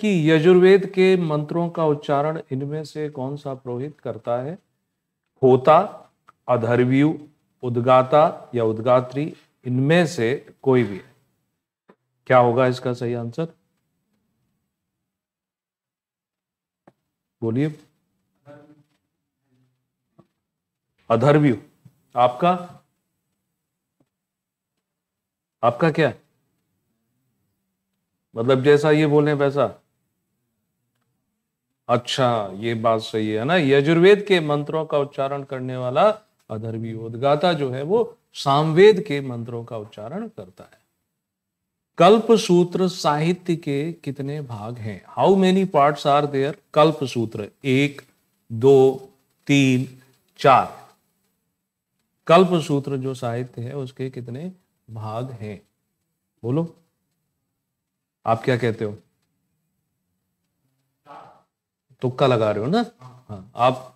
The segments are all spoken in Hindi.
कि यजुर्वेद के मंत्रों का उच्चारण इनमें से कौन सा पुरोहित करता है होता अधर्व्यू उद्गाता या उद्गात्री इनमें से कोई भी है क्या होगा इसका सही आंसर बोलिए अधर्व्यू आपका आपका क्या मतलब जैसा ये बोले वैसा अच्छा ये बात सही है ना यजुर्वेद के मंत्रों का उच्चारण करने वाला अधर्वी उद्गाता जो है वो सामवेद के मंत्रों का उच्चारण करता है कल्प सूत्र साहित्य के कितने भाग हैं how many parts are there Kalpa Sutra एक दो तीन चार कल्प सूत्र जो साहित्य है उसके कितने भाग हैं बोलो आप क्या कहते हो तुक्का लगा रहे हो ना हाँ।, हाँ आप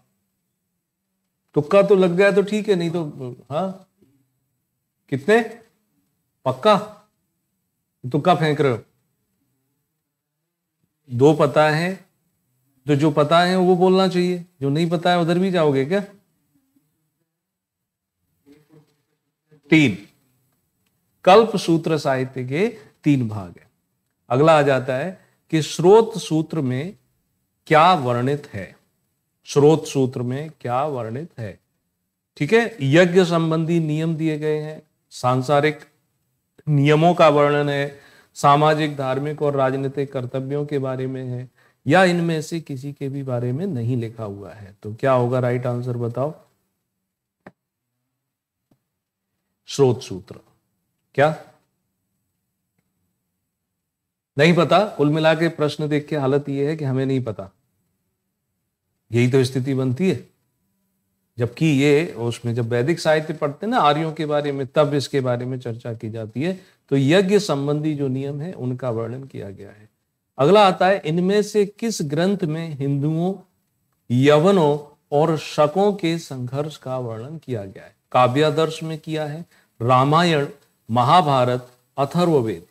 तुक्का तो लग गया तो ठीक है नहीं तो हाँ कितने पक्का तुक्का फेंक रहे हो दो पता है तो जो पता है वो बोलना चाहिए जो नहीं पता है उधर भी जाओगे क्या तीन कल्प सूत्र साहित्य के तीन भाग है अगला आ जाता है कि स्रोत सूत्र में क्या वर्णित है स्रोत सूत्र में क्या वर्णित है ठीक है यज्ञ संबंधी नियम दिए गए हैं सांसारिक नियमों का वर्णन है सामाजिक धार्मिक और राजनीतिक कर्तव्यों के बारे में है या इनमें से किसी के भी बारे में नहीं लिखा हुआ है तो क्या होगा राइट आंसर बताओ स्रोत सूत्र क्या नहीं पता कुल मिला के प्रश्न देख के हालत ये है कि हमें नहीं पता यही तो स्थिति बनती है जबकि ये उसमें जब वैदिक साहित्य पढ़ते हैं ना आर्यों के बारे में तब इसके बारे में चर्चा की जाती है तो यज्ञ संबंधी जो नियम है उनका वर्णन किया गया है अगला आता है इनमें से किस ग्रंथ में हिंदुओं यवनों और शकों के संघर्ष का वर्णन किया गया है काव्यादर्श में किया है रामायण महाभारत अथर्ववेद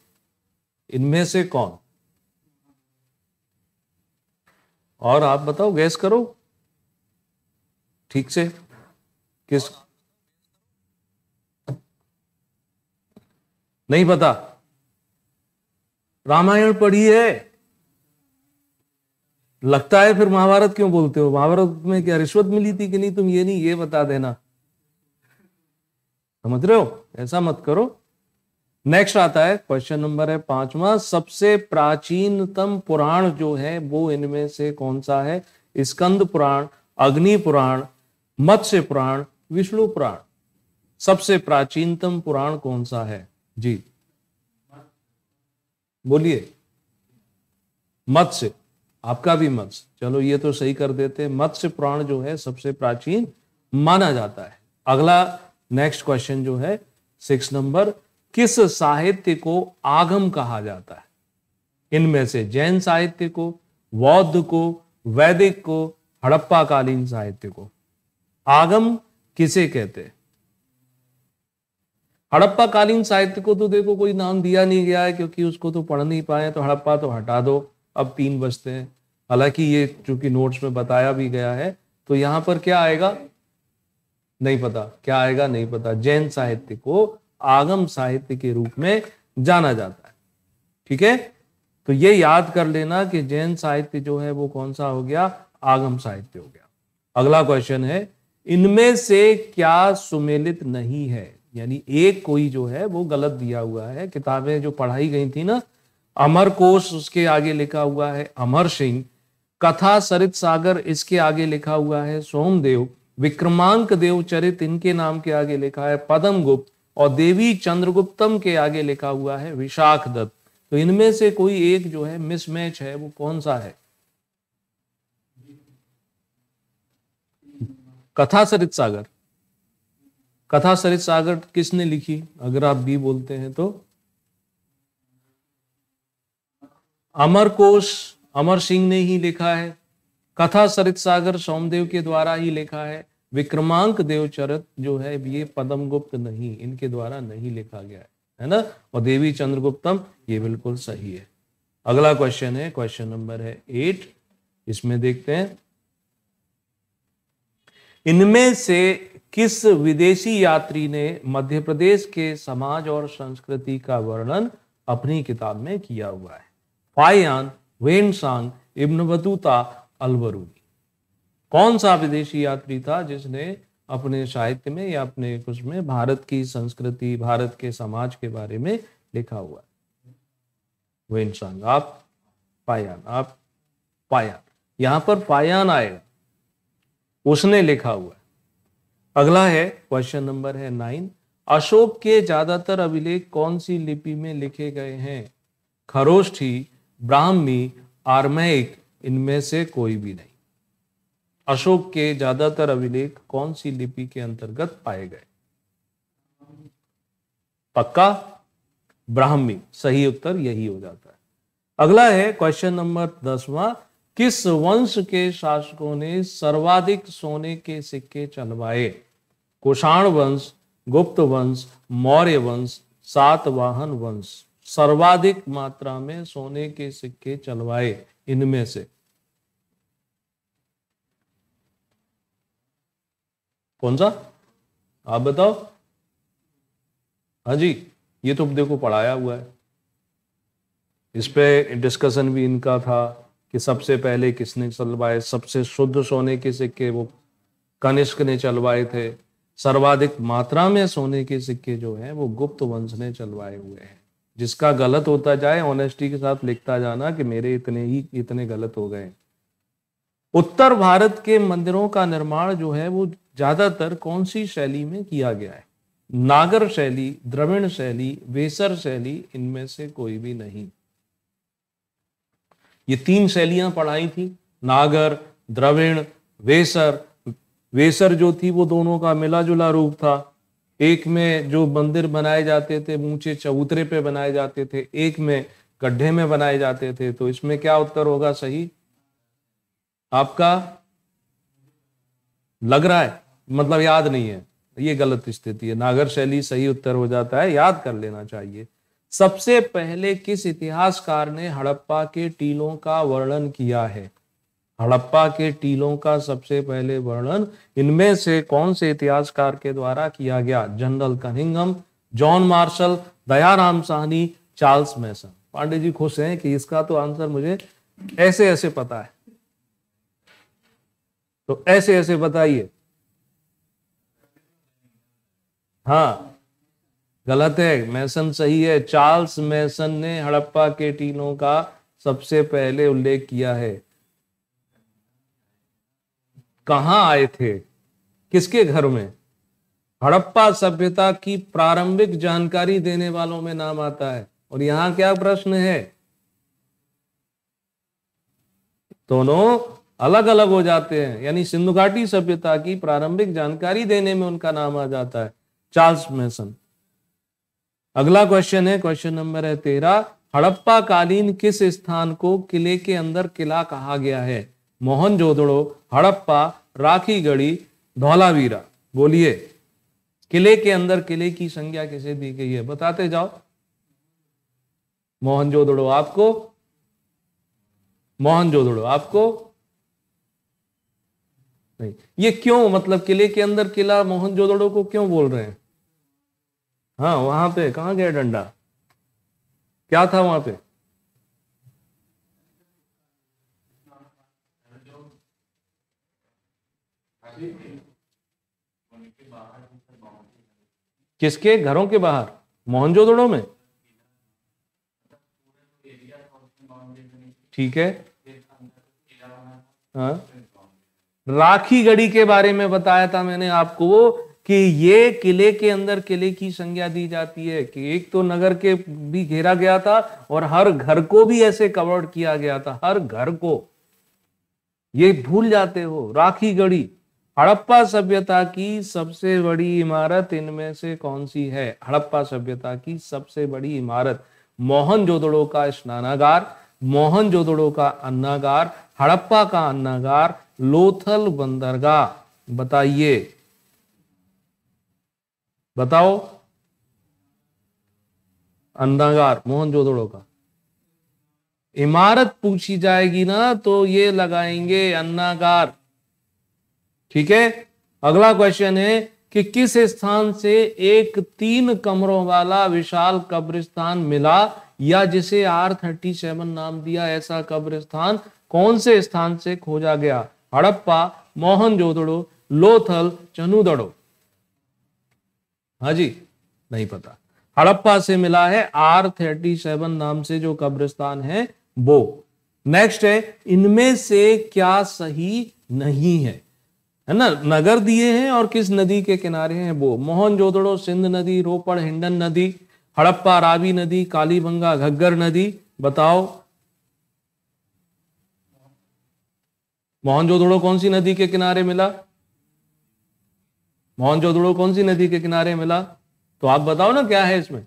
इनमें से कौन और आप बताओ गैस करो ठीक से किस नहीं पता रामायण पढ़ी है लगता है फिर महाभारत क्यों बोलते हो महाभारत में क्या रिश्वत मिली थी कि नहीं तुम ये नहीं ये बता देना समझ रहे हो ऐसा मत करो नेक्स्ट आता है क्वेश्चन नंबर है पांचवा सबसे प्राचीनतम पुराण जो है वो इनमें से कौन सा है स्कंद पुराण अग्नि पुराण मत्स्य पुराण विष्णु पुराण सबसे प्राचीनतम पुराण कौन सा है जी बोलिए मत्स्य आपका भी मत्स्य चलो ये तो सही कर देते हैं मत्स्य पुराण जो है सबसे प्राचीन माना जाता है अगला नेक्स्ट क्वेश्चन जो है सिक्स नंबर किस साहित्य को आगम कहा जाता है इनमें से जैन साहित्य को बौद्ध को वैदिक को हड़प्पा कालीन साहित्य को आगम किसे कहते हैं हड़प्पा कालीन साहित्य को तो देखो कोई नाम दिया नहीं गया है क्योंकि उसको तो पढ़ नहीं पाए तो हड़प्पा तो हटा दो अब तीन बचते हैं हालांकि ये चूंकि नोट्स में बताया भी गया है तो यहां पर क्या आएगा नहीं पता क्या आएगा नहीं पता जैन साहित्य को आगम साहित्य के रूप में जाना जाता है ठीक है तो ये याद कर लेना कि जैन साहित्य जो है वो कौन सा हो गया आगम साहित्य हो गया अगला क्वेश्चन है इनमें से क्या सुमेलित नहीं है यानी एक कोई जो है वो गलत दिया हुआ है किताबें जो पढ़ाई गई थी ना अमर कोश उसके आगे लिखा हुआ है अमर सिंह कथा सरित सागर इसके आगे लिखा हुआ है सोमदेव विक्रमांक देव चरित इनके नाम के आगे लिखा है पदम गुप्त और देवी चंद्रगुप्तम के आगे लिखा हुआ है विशाख दत्त तो इनमें से कोई एक जो है मिसमैच है वो कौन सा है कथा सरित सागर कथा सरित सागर किसने लिखी अगर आप बी बोलते हैं तो अमर कोश अमर सिंह ने ही लिखा है कथा सरित सागर सोमदेव के द्वारा ही लिखा है विक्रमांक देवचरित जो है ये पदम गुप्त नहीं इनके द्वारा नहीं लिखा गया है है ना और देवी चंद्रगुप्तम ये बिल्कुल सही है अगला क्वेश्चन है क्वेश्चन नंबर है एट इसमें देखते हैं इनमें से किस विदेशी यात्री ने मध्य प्रदेश के समाज और संस्कृति का वर्णन अपनी किताब में किया हुआ है फायान सांग इब्न बतूता अलबरूनी कौन सा विदेशी यात्री था जिसने अपने साहित्य में या अपने कुछ में भारत की संस्कृति भारत के समाज के बारे में लिखा हुआ है वो इंसान आप पायान आप पायान यहां पर पायान आएगा उसने लिखा हुआ है अगला है क्वेश्चन नंबर है नाइन अशोक के ज्यादातर अभिलेख कौन सी लिपि में लिखे गए हैं खरोष्ठी ब्राह्मी आर्मेक इनमें से कोई भी नहीं अशोक के ज्यादातर अभिलेख कौन सी लिपि के अंतर्गत पाए गए पक्का ब्राह्मी सही उत्तर यही हो जाता है अगला है क्वेश्चन नंबर दसवा किस वंश के शासकों ने सर्वाधिक सोने के सिक्के चलवाए कुषाण वंश गुप्त वंश मौर्य वंश सातवाहन वंश सर्वाधिक मात्रा में सोने के सिक्के चलवाए इनमें से कौन सा आप बताओ हाँ जी ये तो देखो पढ़ाया हुआ है इस पर डिस्कशन भी इनका था कि सबसे पहले किसने चलवाए सबसे शुद्ध सोने के सिक्के वो कनिष्क ने चलवाए थे सर्वाधिक मात्रा में सोने के सिक्के जो हैं वो गुप्त वंश ने चलवाए हुए हैं जिसका गलत होता जाए ऑनेस्टी के साथ लिखता जाना कि मेरे इतने ही इतने गलत हो गए उत्तर भारत के मंदिरों का निर्माण जो है वो ज़्यादातर कौन सी शैली में किया गया है नागर शैली द्रविण शैली वेसर शैली इनमें से कोई भी नहीं ये तीन शैलियां पढ़ाई थी नागर द्रविण वेसर वेसर जो थी वो दोनों का मिला जुला रूप था एक में जो मंदिर बनाए जाते थे ऊंचे चबूतरे पे बनाए जाते थे एक में गड्ढे में बनाए जाते थे तो इसमें क्या उत्तर होगा सही आपका लग रहा है मतलब याद नहीं है ये गलत स्थिति है नागर शैली सही उत्तर हो जाता है याद कर लेना चाहिए सबसे पहले किस इतिहासकार ने हड़प्पा के टीलों का वर्णन किया है हड़प्पा के टीलों का सबसे पहले वर्णन इनमें से कौन से इतिहासकार के द्वारा किया गया general Cunningham John Marshall Dayaram Sahni Charles Masson Pande ji खुश हैं कि इसका तो आंसर मुझे ऐसे ऐसे पता है तो ऐसे ऐसे बताइए हाँ गलत है मैसन सही है चार्ल्स मैसन ने हड़प्पा के टीनों का सबसे पहले उल्लेख किया है कहा आए थे किसके घर में हड़प्पा सभ्यता की प्रारंभिक जानकारी देने वालों में नाम आता है और यहां क्या प्रश्न है दोनों अलग अलग हो जाते हैं यानी सिंधु घाटी सभ्यता की प्रारंभिक जानकारी देने में उनका नाम आ जाता है चार्ल्स मैसन अगला क्वेश्चन है क्वेश्चन नंबर है तेरा हड़प्पा कालीन किस स्थान को किले के अंदर किला कहा गया है मोहन जोदड़ो हड़प्पा राखी गढ़ी धौलावीरा बोलिए किले के अंदर किले की संज्ञा किसे दी गई है बताते जाओ मोहन जोदड़ो आपको मोहन जोदड़ो आपको नहीं ये क्यों मतलब किले के अंदर किला मोहनजोदड़ो को क्यों बोल रहे हैं हाँ वहां पे कहा गया डंडा क्या था वहां पे किसके घरों के बाहर मोहनजोदड़ो में ठीक है हाँ राखी गढ़ी के बारे में बताया था मैंने आपको कि ये किले के अंदर किले की संज्ञा दी जाती है कि एक तो नगर के भी घेरा गया था और हर घर को भी ऐसे कवर्ड किया गया था हर घर को ये भूल जाते हो राखी गढ़ी हड़प्पा सभ्यता की सबसे बड़ी इमारत इनमें से कौन सी है हड़प्पा सभ्यता की सबसे बड़ी इमारत मोहन जोदड़ो का स्नानागार मोहन जोदड़ो का अन्नागार हड़प्पा का अन्नागार लोथल बंदरगाह बताइए बताओ अंधागार मोहन जोदड़ो का इमारत पूछी जाएगी ना तो ये लगाएंगे अन्नागार ठीक है अगला क्वेश्चन है कि किस स्थान से एक तीन कमरों वाला विशाल कब्रिस्तान मिला या जिसे आर थर्टी सेवन नाम दिया ऐसा कब्रिस्तान कौन से स्थान से खोजा गया हड़प्पा मोहनजोदड़ो लोथल चनुदड़ो हाँ जी नहीं पता हड़प्पा से मिला है आर थर्टी सेवन नाम से जो कब्रिस्तान है वो नेक्स्ट है इनमें से क्या सही नहीं है है ना नगर दिए हैं और किस नदी के किनारे हैं वो मोहनजोदड़ो सिंध नदी रोपड़ हिंडन नदी हड़प्पा रावी नदी कालीबंगा घग्गर नदी बताओ मोहनजोदड़ो कौन सी नदी के किनारे मिला मोहनजोदड़ो कौन सी नदी के किनारे मिला तो आप बताओ ना क्या है इसमें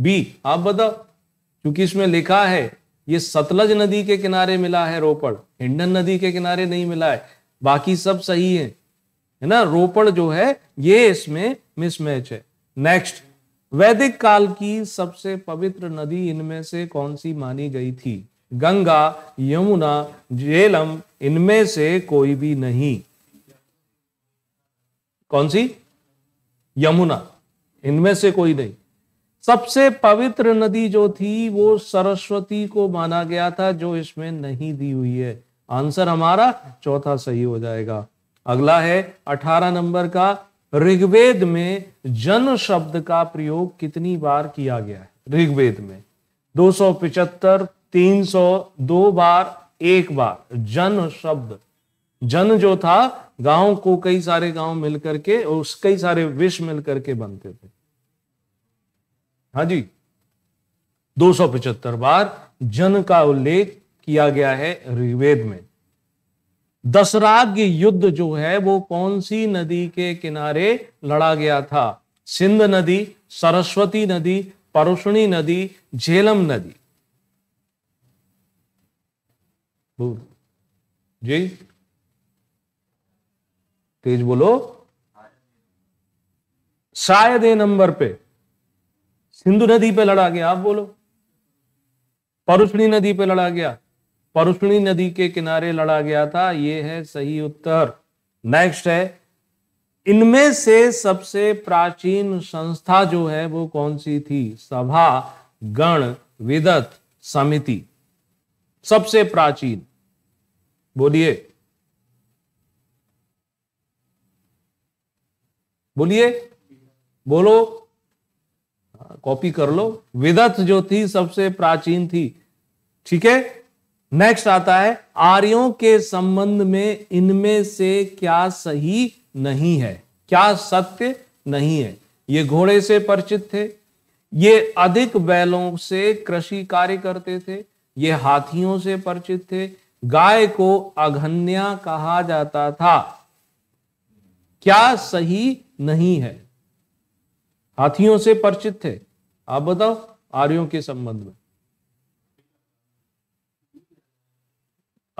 बी आप बताओ क्योंकि इसमें लिखा है ये सतलज नदी के किनारे मिला है रोपड़ हिंडन नदी के किनारे नहीं मिला है बाकी सब सही है है ना रोपड़ जो है ये इसमें मिसमैच है नेक्स्ट वैदिक काल की सबसे पवित्र नदी इनमें से कौन सी मानी गई थी गंगा यमुना जेलम इनमें से कोई भी नहीं कौन सी यमुना इनमें से कोई नहीं सबसे पवित्र नदी जो थी वो सरस्वती को माना गया था जो इसमें नहीं दी हुई है आंसर हमारा चौथा सही हो जाएगा अगला है अठारह नंबर का ऋग्वेद में जन शब्द का प्रयोग कितनी बार किया गया है ऋग्वेद में दो सौ पिचहत्तर तीन सौ दो बार एक बार जन शब्द जन जो था गांव को कई सारे गांव मिलकर के और उस कई सारे विश मिलकर के बनते थे हाँ जी 275 बार जन का उल्लेख किया गया है ऋग्वेद में दशराग युद्ध जो है वो कौन सी नदी के किनारे लड़ा गया था सिंध नदी सरस्वती नदी परुष्णी नदी झेलम नदी दूर जी तेज बोलो शायद ए नंबर पे सिंधु नदी पे लड़ा गया आप बोलो परुष्णी नदी पे लड़ा गया परुष्णी नदी के किनारे लड़ा गया था यह है सही उत्तर नेक्स्ट है इनमें से सबसे प्राचीन संस्था जो है वो कौन सी थी सभा गण विदत समिति सबसे प्राचीन बोलिए बोलिए बोलो कॉपी हाँ, कर लो विदत जो थी सबसे प्राचीन थी ठीक है नेक्स्ट आता है आर्यों के संबंध में इनमें से क्या सही नहीं है क्या सत्य नहीं है ये घोड़े से परिचित थे ये अधिक बैलों से कृषि कार्य करते थे ये हाथियों से परिचित थे गाय को अघन्या कहा जाता था क्या सही नहीं है हाथियों से परिचित थे आप बताओ आर्यों के संबंध में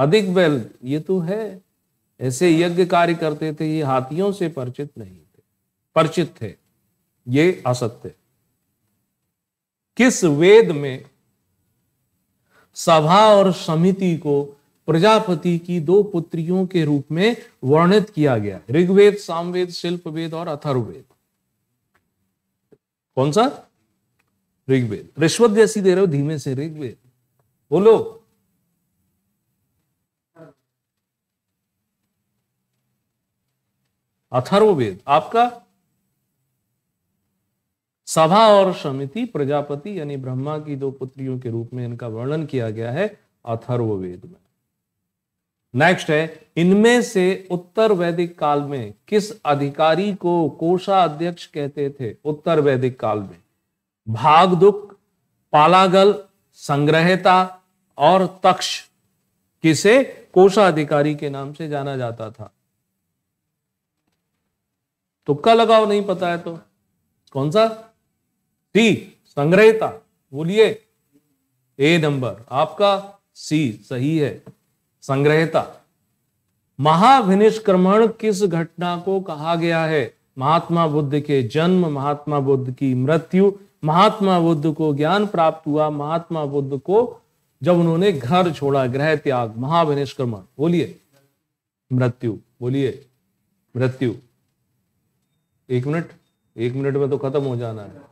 अधिक वेल ये तो है ऐसे यज्ञ कार्य करते थे ये हाथियों से परिचित नहीं थे परिचित थे ये असत्य किस वेद में सभा और समिति को प्रजापति की दो पुत्रियों के रूप में वर्णित किया गया ऋग्वेद सामवेद शिल्पवेद और अथर्वेद कौन सा ऋग्वेद रिश्वत जैसी दे रहे हो धीमे से ऋग्वेद बोलो अथर्ववेद आपका सभा और समिति प्रजापति यानी ब्रह्मा की दो पुत्रियों के रूप में इनका वर्णन किया गया है अथर्ववेद में नेक्स्ट है इनमें से उत्तर वैदिक काल में किस अधिकारी को अध्यक्ष कहते थे उत्तर वैदिक काल में भागदुक पालागल संग्रहता और तक्ष किसे कोषा अधिकारी के नाम से जाना जाता था तुक्का लगाओ नहीं पता है तो कौन सा सी संग्रहता बोलिए ए नंबर आपका सी सही है संग्रहिता महाभिनिष्क्रमण किस घटना को कहा गया है महात्मा बुद्ध के जन्म महात्मा बुद्ध की मृत्यु महात्मा बुद्ध को ज्ञान प्राप्त हुआ महात्मा बुद्ध को जब उन्होंने घर छोड़ा ग्रह त्याग महाभिनिष्क्रमण बोलिए मृत्यु बोलिए मृत्यु एक मिनट एक मिनट में तो खत्म हो जाना है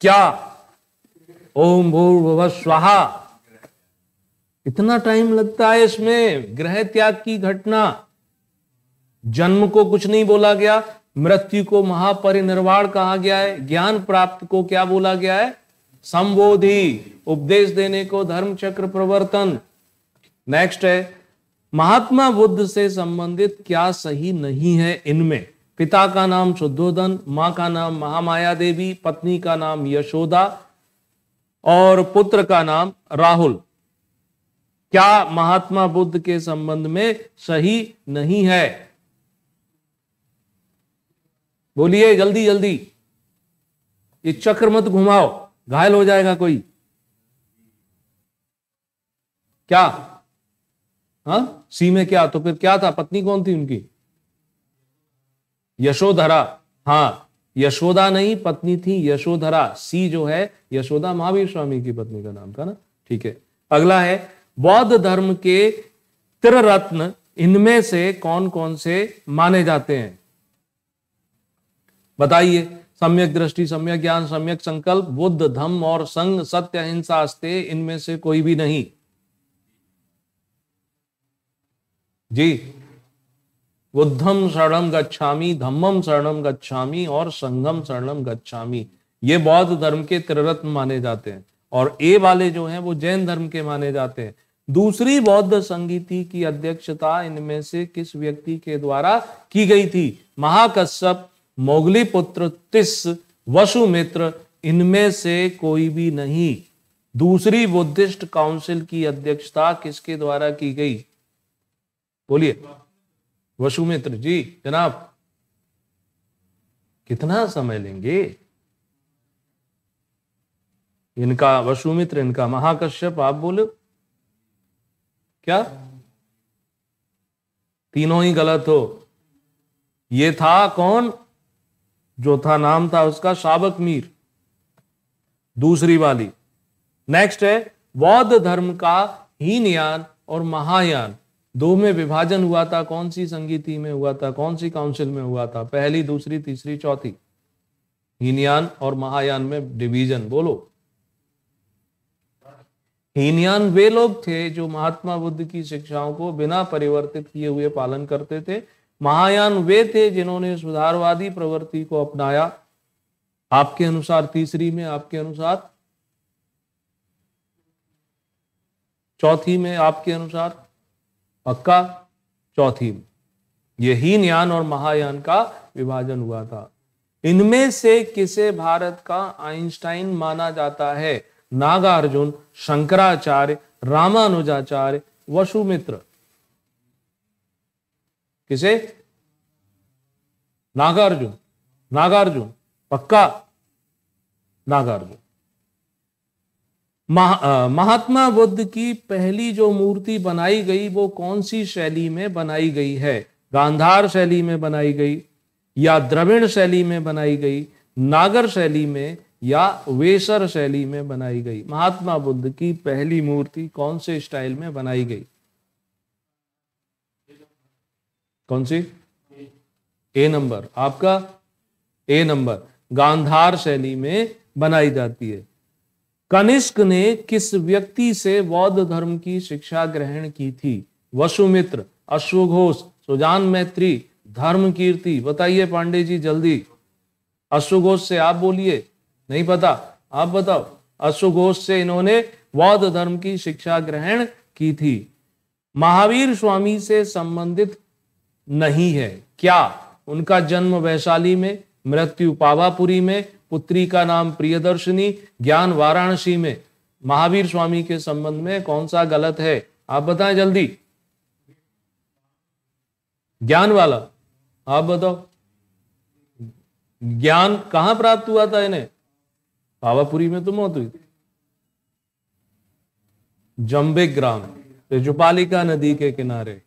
क्या ओम भूर्भुव स्वाहा इतना टाइम लगता है इसमें ग्रह त्याग की घटना जन्म को कुछ नहीं बोला गया मृत्यु को महापरिनिर्वाण कहा गया है ज्ञान प्राप्त को क्या बोला गया है संबोधि उपदेश देने को धर्म चक्र प्रवर्तन नेक्स्ट है महात्मा बुद्ध से संबंधित क्या सही नहीं है इनमें पिता का नाम शुद्धोधन मां का नाम महामाया देवी पत्नी का नाम यशोदा और पुत्र का नाम राहुल क्या महात्मा बुद्ध के संबंध में सही नहीं है बोलिए जल्दी जल्दी ये चक्र मत घुमाओ घायल हो जाएगा कोई क्या हा सी में क्या तो फिर क्या था पत्नी कौन थी उनकी यशोधरा हाँ यशोदा नहीं पत्नी थी यशोधरा सी जो है यशोदा महावीर स्वामी की पत्नी का नाम था ना ठीक है अगला है बौद्ध धर्म के त्रिरत्न इनमें से कौन कौन से माने जाते हैं बताइए सम्यक दृष्टि सम्यक ज्ञान सम्यक संकल्प बुद्ध धम्म और संग सत्य अहिंसा अस्ते इनमें से कोई भी नहीं जी बुद्धम शरणम गच्छामी धम्मम शरणम गच्छामी और संगम शरणम गच्छामी ये बौद्ध धर्म के त्रिरत्न माने जाते हैं और ए वाले जो हैं वो जैन धर्म के माने जाते हैं दूसरी बौद्ध संगीति की अध्यक्षता इनमें से किस व्यक्ति के द्वारा की गई थी महाकश्यप मोगली पुत्र तिस वसुमित्र इनमें से कोई भी नहीं दूसरी बुद्धिस्ट काउंसिल की अध्यक्षता किसके द्वारा की गई बोलिए वसुमित्र जी जनाब कितना समय लेंगे इनका वसुमित्र इनका महाकश्यप आप बोले क्या तीनों ही गलत हो ये था कौन जो था नाम था उसका शाबक मीर दूसरी वाली नेक्स्ट है बौद्ध धर्म का हीनयान और महायान दो में विभाजन हुआ था कौन सी संगीति में हुआ था कौन सी काउंसिल में हुआ था पहली दूसरी तीसरी चौथी हीनयान और महायान में डिवीजन बोलो हीनयान वे लोग थे जो महात्मा बुद्ध की शिक्षाओं को बिना परिवर्तित किए हुए पालन करते थे महायान वे थे जिन्होंने सुधारवादी प्रवृत्ति को अपनाया आपके अनुसार तीसरी में आपके अनुसार चौथी में आपके अनुसार पक्का चौथी में ये हीनयान और महायान का विभाजन हुआ था इनमें से किसे भारत का आइंस्टाइन माना जाता है नागार्जुन शंकराचार्य रामानुजाचार्य वसुमित्र किसे नागार्जुन नागार्जुन पक्का नागार्जुन महा महात्मा बुद्ध की पहली जो मूर्ति बनाई गई वो कौन सी शैली में बनाई गई है गांधार शैली में बनाई गई या द्रविण शैली में बनाई गई नागर शैली में या वेसर शैली में बनाई गई महात्मा बुद्ध की पहली मूर्ति कौन से स्टाइल में बनाई गई कौन सी ए नंबर आपका ए नंबर गांधार शैली में बनाई जाती है कनिष्क ने किस व्यक्ति से बौद्ध धर्म की शिक्षा ग्रहण की थी वसुमित्र अश्वघोष सुजान मैत्री धर्म कीर्ति बताइए पांडे जी जल्दी अश्वघोष से आप बोलिए नहीं पता आप बताओ अश्वघोष से इन्होंने बौद्ध धर्म की शिक्षा ग्रहण की थी महावीर स्वामी से संबंधित नहीं है क्या उनका जन्म वैशाली में मृत्यु पावापुरी में पुत्री का नाम प्रियदर्शनी ज्ञान वाराणसी में महावीर स्वामी के संबंध में कौन सा गलत है आप बताएं जल्दी ज्ञान वाला आप बताओ ज्ञान कहां प्राप्त हुआ था इन्हें पावापुरी में तो मौत हुई थी जम्बे ग्राम तेजुपालिका नदी के किनारे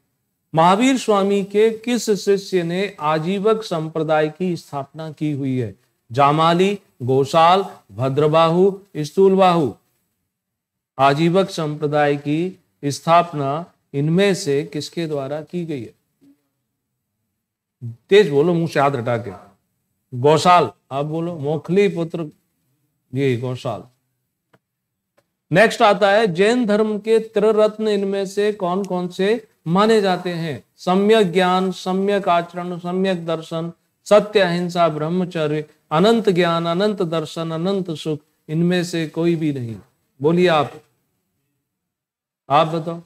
महावीर स्वामी के किस शिष्य ने आजीवक संप्रदाय की स्थापना की हुई है जामाली गोसाल भद्रबाहु स्थूलबाहु आजीवक संप्रदाय की स्थापना इनमें से किसके द्वारा की गई है तेज बोलो मुंह से हाथ हटा के गौशाल आप बोलो मोखली पुत्र ये गौशाल नेक्स्ट आता है जैन धर्म के त्रिरत्न इनमें से कौन कौन से माने जाते हैं सम्यक ज्ञान सम्यक आचरण सम्यक दर्शन सत्य अहिंसा ब्रह्मचर्य अनंत ज्ञान अनंत दर्शन अनंत सुख इनमें से कोई भी नहीं बोलिए आप आप बताओ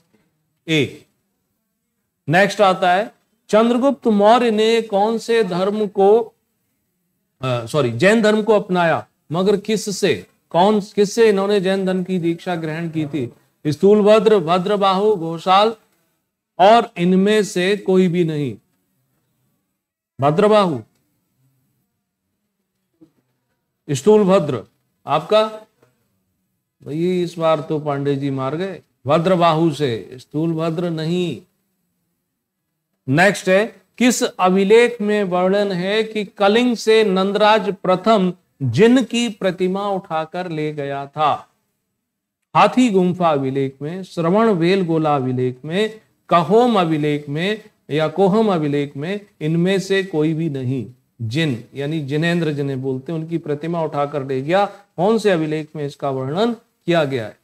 ए नेक्स्ट आता है चंद्रगुप्त मौर्य ने कौन से धर्म को सॉरी जैन धर्म को अपनाया मगर किससे कौन किससे इन्होंने जैन धर्म की दीक्षा ग्रहण की थी स्थूल भद्र भद्र बाहु घोषाल और इनमें से कोई भी नहीं बाहु स्थूल भद्र आपका भाई इस बार तो पांडे जी मार गए बाहु से स्थूल भद्र नहीं नेक्स्ट है किस अभिलेख में वर्णन है कि कलिंग से नंदराज प्रथम जिनकी प्रतिमा उठाकर ले गया था हाथी गुम्फा अभिलेख में श्रवण वेल गोला अभिलेख में कहोम अभिलेख में या कोहम अभिलेख में इनमें से कोई भी नहीं जिन यानी जिनेन्द्र जिन्हें बोलते हैं उनकी प्रतिमा उठाकर ले गया कौन से अभिलेख में इसका वर्णन किया गया है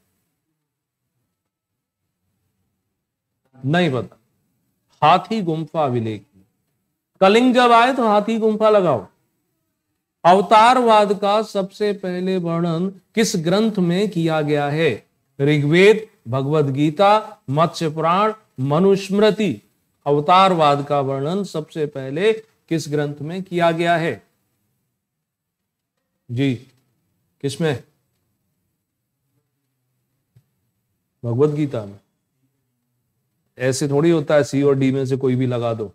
नहीं पता हाथी गुम्फा अभिलेख में कलिंग जब आए तो हाथी गुम्फा लगाओ अवतारवाद का सबसे पहले वर्णन किस ग्रंथ में किया गया है ऋग्वेद भगवद गीता मत्स्य पुराण मनुस्मृति अवतारवाद का वर्णन सबसे पहले किस ग्रंथ में किया गया है जी किसमें भगवद गीता में ऐसे थोड़ी होता है सी और डी में से कोई भी लगा दो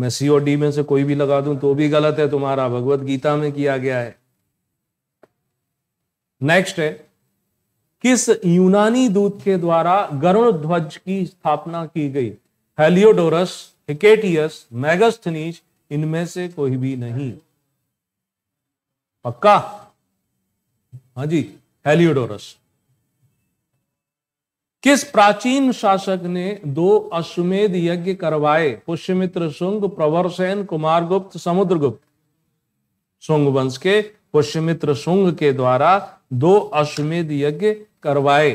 मैं सी और डी में से कोई भी लगा दूं तो भी गलत है तुम्हारा भगवत गीता में किया गया है नेक्स्ट है किस यूनानी दूत के द्वारा गरुण ध्वज की स्थापना की गई हेलियोडोरस हिकेटियस मैगस्थनीज इनमें से कोई भी नहीं पक्का हाँ जी हेलियोडोरस किस प्राचीन शासक ने दो अश्वमेध यज्ञ करवाए पुष्यमित्र शुंग प्रवरसेन कुमारगुप्त समुद्रगुप्त शुंग वंश के पुष्यमित्र शुंग के द्वारा दो अश्वमेध यज्ञ करवाए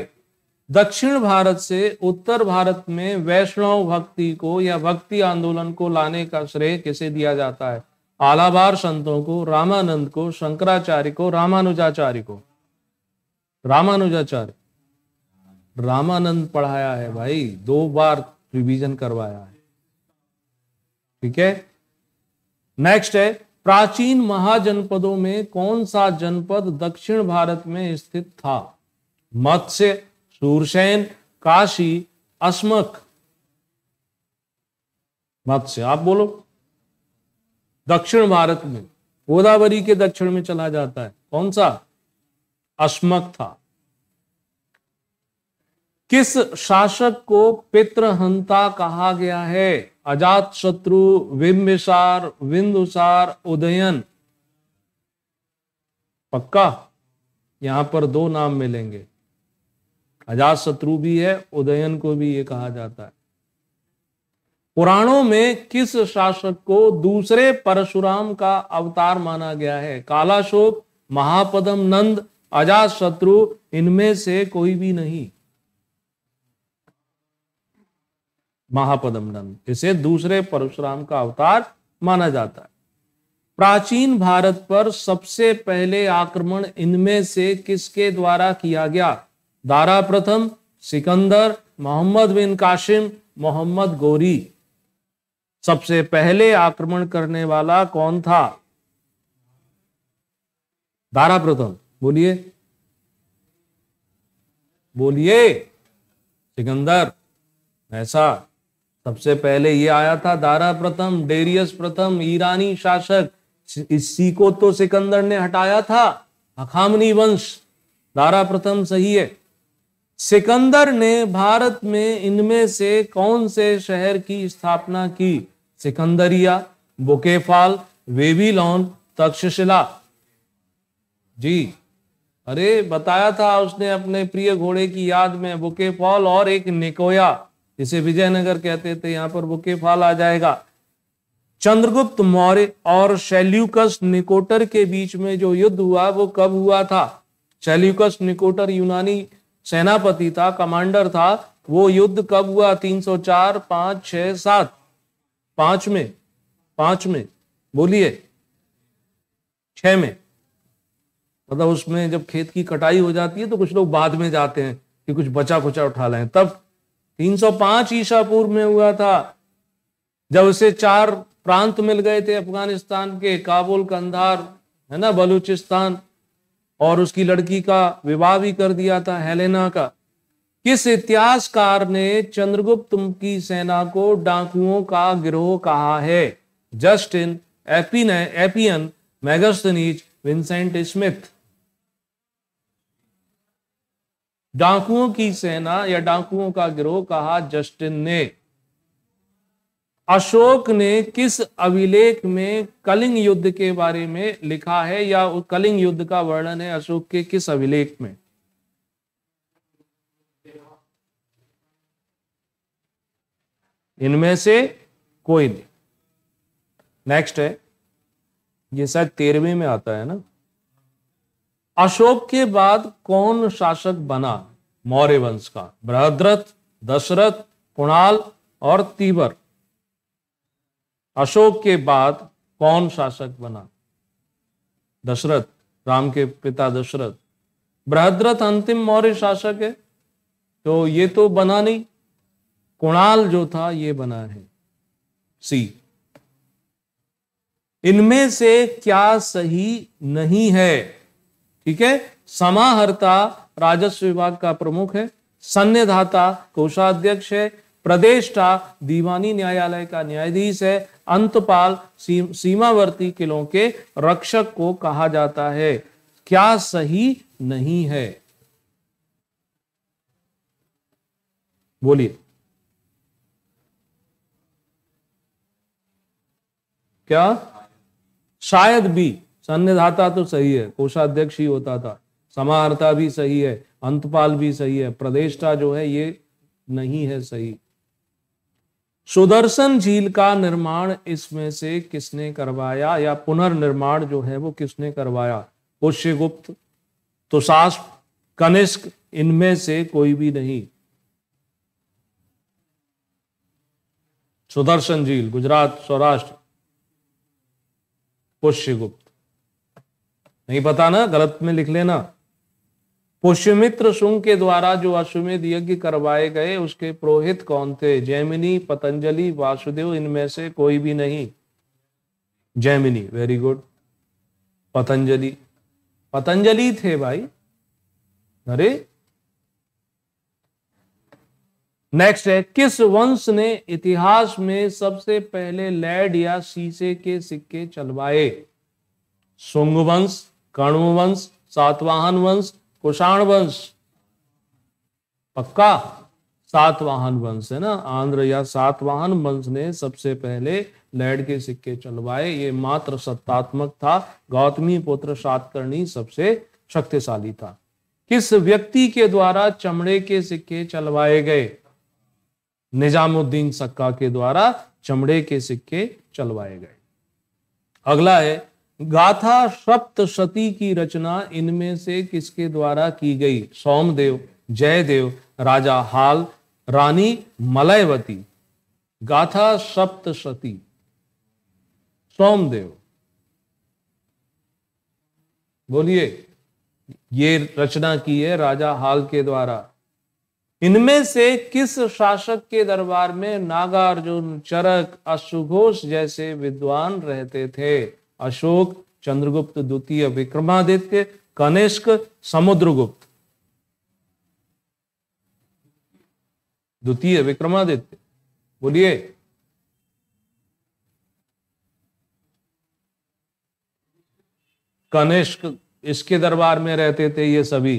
दक्षिण भारत से उत्तर भारत में वैष्णव भक्ति को या भक्ति आंदोलन को लाने का श्रेय किसे दिया जाता है आलाबार संतों को रामानंद को शंकराचार्य को रामानुजाचार्य को रामानुजाचार्य रामानंद पढ़ाया है भाई दो बार रिवीजन करवाया है ठीक है नेक्स्ट है प्राचीन महाजनपदों में कौन सा जनपद दक्षिण भारत में स्थित था मत्स्य सूरसेन काशी अस्मक मत्स्य आप बोलो दक्षिण भारत में गोदावरी के दक्षिण में चला जाता है कौन सा अस्मक था किस शासक को पितृहंता कहा गया है अजात शत्रु विम्बिसार विन्दुसार उदयन पक्का यहां पर दो नाम मिलेंगे अजात शत्रु भी है उदयन को भी ये कहा जाता है पुराणों में किस शासक को दूसरे परशुराम का अवतार माना गया है कालाशोक महापदम नंद अजात शत्रु इनमें से कोई भी नहीं महापदम नंद इसे दूसरे परशुराम का अवतार माना जाता है प्राचीन भारत पर सबसे पहले आक्रमण इनमें से किसके द्वारा किया गया दारा प्रथम सिकंदर मोहम्मद बिन काशिम मोहम्मद गोरी सबसे पहले आक्रमण करने वाला कौन था दारा प्रथम बोलिए बोलिए सिकंदर ऐसा सबसे पहले ये आया था दारा प्रथम डेरियस प्रथम ईरानी शासक इसी को तो सिकंदर ने हटाया था अखामनी वंश दारा प्रथम सही है सिकंदर ने भारत में इनमें से कौन से शहर की स्थापना की सिकंदरिया बुकेफाल लॉन तक्षशिला जी अरे बताया था उसने अपने प्रिय घोड़े की याद में बुकेफॉल और एक निकोया जिसे विजयनगर कहते थे यहां पर के फाल आ जाएगा चंद्रगुप्त मौर्य और शैल्यूकस निकोटर के बीच में जो युद्ध हुआ वो कब हुआ था शैल्यूकस निकोटर यूनानी सेनापति था कमांडर था वो युद्ध कब हुआ 304 5 6 सात पांच में पांच में बोलिए छह में मतलब उसमें जब खेत की कटाई हो जाती है तो कुछ लोग बाद में जाते हैं कि कुछ बचा कुचा उठा लें तब 305 ईसा पूर्व में हुआ था जब उसे चार प्रांत मिल गए थे अफगानिस्तान के काबुल कंधार है ना बलूचिस्तान और उसकी लड़की का विवाह भी कर दिया था हेलेना का किस इतिहासकार ने चंद्रगुप्त की सेना को डाकुओं का गिरोह कहा है जस्टिन एपिन एपियन मैगस्टनीज विंसेंट स्मिथ डाकुओं की सेना या डाकुओं का गिरोह कहा जस्टिन ने अशोक ने किस अभिलेख में कलिंग युद्ध के बारे में लिखा है या कलिंग युद्ध का वर्णन है अशोक के किस अभिलेख में इनमें से कोई नहीं नेक्स्ट है ये शायद तेरहवीं में आता है ना अशोक के बाद कौन शासक बना मौर्य वंश का बृहद्रथ दशरथ कुणाल और तीवर अशोक के बाद कौन शासक बना दशरथ राम के पिता दशरथ बृहद्रथ अंतिम मौर्य शासक है तो ये तो बना नहीं कुणाल जो था ये बना है सी इनमें से क्या सही नहीं है ठीक है समाहर्ता राजस्व विभाग का प्रमुख है सन्निधाता कोषाध्यक्ष है प्रदेष्टा दीवानी न्यायालय का न्यायाधीश है अंतपाल सी, सीमावर्ती किलों के रक्षक को कहा जाता है क्या सही नहीं है बोलिए क्या शायद भी सन्निधाता तो सही है कोषाध्यक्ष ही होता था समाहर्ता भी सही है अंतपाल भी सही है प्रदेशता जो है ये नहीं है सही सुदर्शन झील का निर्माण इसमें से किसने करवाया या पुनर्निर्माण जो है वो किसने करवाया पुष्यगुप्त तुषास कनिष्क इनमें से कोई भी नहीं सुदर्शन झील गुजरात सौराष्ट्र पुष्यगुप्त नहीं पता ना गलत में लिख लेना पुष्यमित्र शुंग के द्वारा जो अश्वमेध यज्ञ करवाए गए उसके पुरोहित कौन थे जैमिनी पतंजलि वासुदेव इनमें से कोई भी नहीं Gemini very good Patanjali Patanjali थे भाई अरे नेक्स्ट है किस वंश ने इतिहास में सबसे पहले लेड या शीशे के सिक्के चलवाए सुंग वंश कणु वंश सातवाहन वंश कुषाण वंश पक्का सातवाहन वंश है ना आंध्र या सातवाहन वंश ने सबसे पहले लैड के सिक्के चलवाए ये मात्र सत्तात्मक था गौतमी पुत्र सातकर्णी सबसे शक्तिशाली था किस व्यक्ति के द्वारा चमड़े के सिक्के चलवाए गए निजामुद्दीन सक्का के द्वारा चमड़े के सिक्के चलवाए गए अगला है गाथा सप्त सती की रचना इनमें से किसके द्वारा की गई सोमदेव जयदेव राजा हाल रानी मलयवती गाथा सप्त सती सोमदेव बोलिए ये रचना की है राजा हाल के द्वारा इनमें से किस शासक के दरबार में नागार्जुन चरक अशुघोष जैसे विद्वान रहते थे अशोक चंद्रगुप्त द्वितीय विक्रमादित्य कनिष्क समुद्रगुप्त द्वितीय विक्रमादित्य बोलिए कनिष्क इसके दरबार में रहते थे ये सभी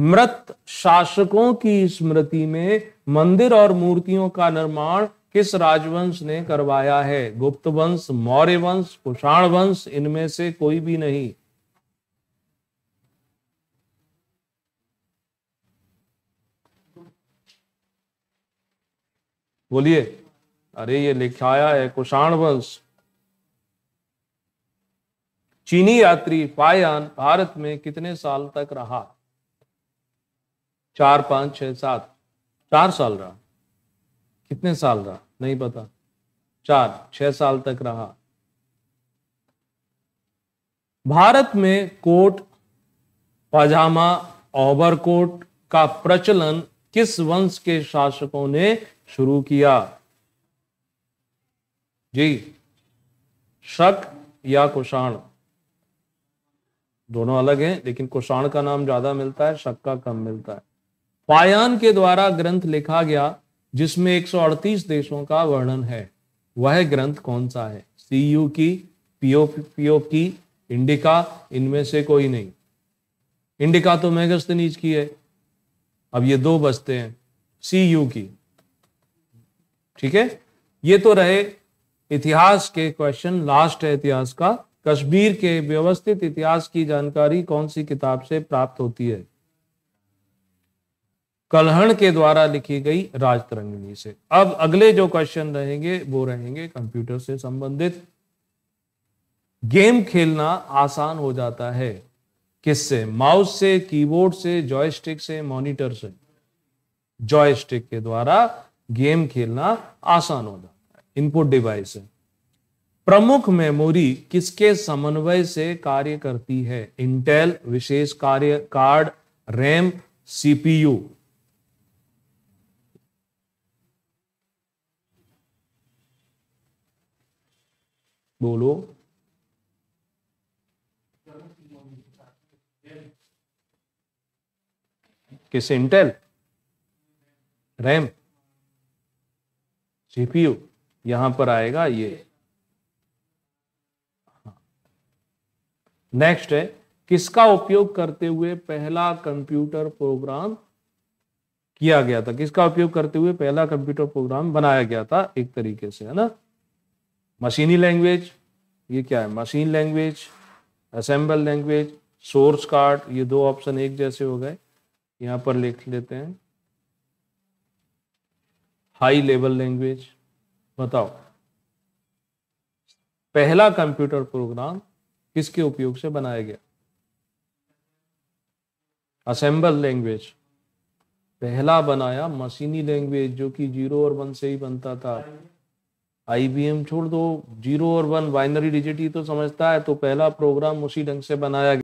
मृत शासकों की स्मृति में मंदिर और मूर्तियों का निर्माण किस राजवंश ने करवाया है गुप्त वंश मौर्य वंश कुषाण वंश इनमें से कोई भी नहीं बोलिए अरे ये लिखाया है कुषाण वंश चीनी यात्री पायान भारत में कितने साल तक रहा चार पांच छह सात चार साल रहा कितने साल रहा नहीं पता चार छह साल तक रहा भारत में कोट पजामा ओवर कोट का प्रचलन किस वंश के शासकों ने शुरू किया जी शक या कुषाण दोनों अलग हैं लेकिन कुषाण का नाम ज्यादा मिलता है शक का कम मिलता है पायान के द्वारा ग्रंथ लिखा गया जिसमें 138 देशों का वर्णन है वह ग्रंथ कौन सा है सी यू की पीओ पीओ की इंडिका इनमें से कोई नहीं इंडिका तो नीच की है अब ये दो बचते हैं सी यू की ठीक है ये तो रहे इतिहास के क्वेश्चन लास्ट है इतिहास का कश्मीर के व्यवस्थित इतिहास की जानकारी कौन सी किताब से प्राप्त होती है कलहण के द्वारा लिखी गई राजतरंगिणी से अब अगले जो क्वेश्चन रहेंगे वो रहेंगे कंप्यूटर से संबंधित गेम खेलना आसान हो जाता है किससे माउस से कीबोर्ड से जॉयस्टिक से मॉनिटर से जॉयस्टिक के द्वारा गेम खेलना आसान हो जाता है इनपुट डिवाइस है प्रमुख मेमोरी किसके समन्वय से कार्य करती है इंटेल विशेष कार्य कार्ड रैम सीपीयू बोलो किस इंटेल रैम सीपीयू यहां पर आएगा ये नेक्स्ट हाँ। है किसका उपयोग करते हुए पहला कंप्यूटर प्रोग्राम किया गया था किसका उपयोग करते हुए पहला कंप्यूटर प्रोग्राम बनाया गया था एक तरीके से है ना मशीनी लैंग्वेज ये क्या है machine language assemble language source card ये दो ऑप्शन एक जैसे हो गए यहाँ पर लिख लेते हैं हाई लेवल लैंग्वेज बताओ पहला कंप्यूटर प्रोग्राम किसके उपयोग से बनाया गया असेंबल लैंग्वेज पहला बनाया मशीनी लैंग्वेज जो कि जीरो और वन से ही बनता था आईबीएम छोड़ दो जीरो और वन बाइनरी डिजिट ही तो समझता है तो पहला प्रोग्राम उसी ढंग से बनाया गया